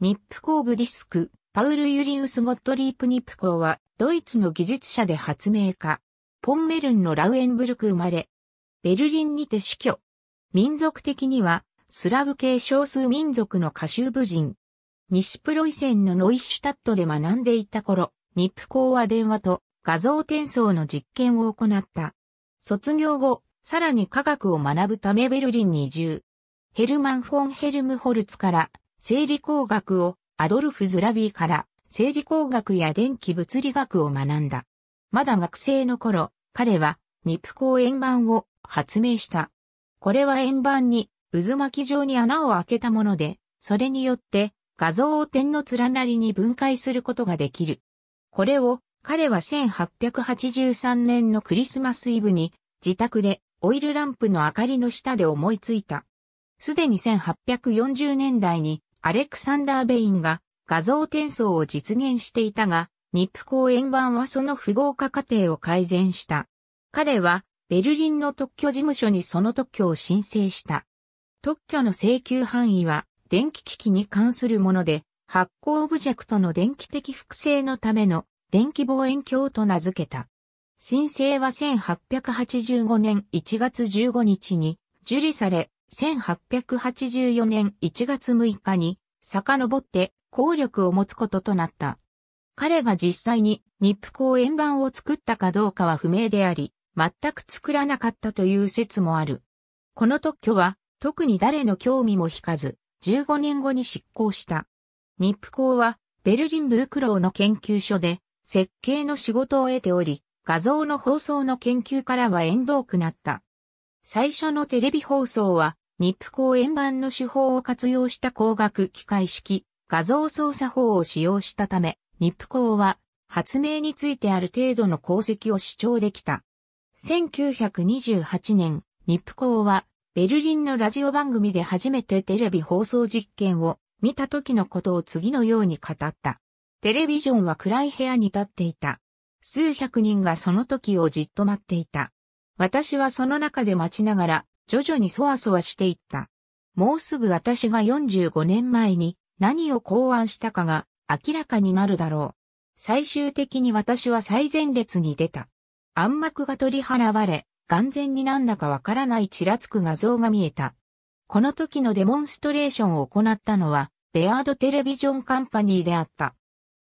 ニップコーブディスク、パウル・ユリウス・ゴットリープ・ニップコーは、ドイツの技術者で発明家。ポンメルンのラウエンブルク生まれ。ベルリンにて死去。民族的には、スラブ系少数民族の歌集部人。西プロイセンのノイシュタットで学んでいた頃、ニップコーは電話と画像転送の実験を行った。卒業後、さらに科学を学ぶためベルリンに移住。ヘルマン・フォン・ヘルムホルツから生理工学をアドルフ・ズラビーから生理工学や電気物理学を学んだ。まだ学生の頃、彼はニプコ円盤を発明した。これは円盤に渦巻き状に穴を開けたもので、それによって画像を点の連なりに分解することができる。これを彼は1883年のクリスマスイブに自宅でオイルランプの明かりの下で思いついた。すでに1840年代にアレクサンダー・ベインが画像転送を実現していたが、ニップ公演版はその不合化過程を改善した。彼はベルリンの特許事務所にその特許を申請した。特許の請求範囲は電気機器に関するもので、発光オブジェクトの電気的複製のための電気望遠鏡と名付けた。申請は1885年1月15日に受理され、1884年1月6日に遡って効力を持つこととなった。彼が実際に日プ公円盤を作ったかどうかは不明であり、全く作らなかったという説もある。この特許は特に誰の興味も引かず、15年後に執行した。日プ公はベルリン・ブークローの研究所で設計の仕事を得ており、画像の放送の研究からは縁遠くなった。最初のテレビ放送は、ニップ公演版の手法を活用した光学機械式画像操作法を使用したため、ニップ公は発明についてある程度の功績を主張できた。1928年、ニップ公はベルリンのラジオ番組で初めてテレビ放送実験を見た時のことを次のように語った。テレビジョンは暗い部屋に立っていた。数百人がその時をじっと待っていた。私はその中で待ちながら、徐々にそわそわしていった。もうすぐ私が45年前に何を考案したかが明らかになるだろう。最終的に私は最前列に出た。暗幕が取り払われ、眼前になんだかわからないちらつく画像が見えた。この時のデモンストレーションを行ったのは、ベアードテレビジョンカンパニーであった。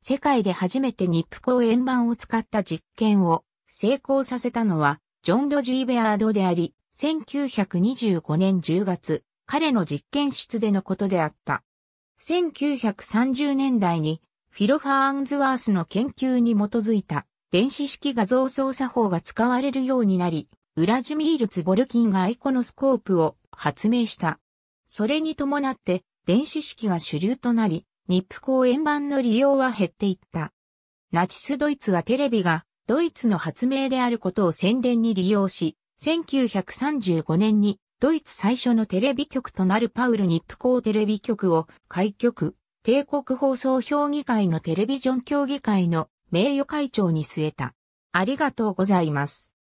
世界で初めてニップコ円盤を使った実験を成功させたのは、ジョン・ロジー・ベアードであり、1925年10月、彼の実験室でのことであった。1930年代に、フィロ・ファーンズワースの研究に基づいた電子式画像操作法が使われるようになり、ウラジミール・ツボルキンがアイコノスコープを発明した。それに伴って、電子式が主流となり、日プ公円盤の利用は減っていった。ナチスドイツはテレビがドイツの発明であることを宣伝に利用し、1935年にドイツ最初のテレビ局となるパウルニップ港テレビ局を開局、帝国放送評議会のテレビジョン協議会の名誉会長に据えた。ありがとうございます。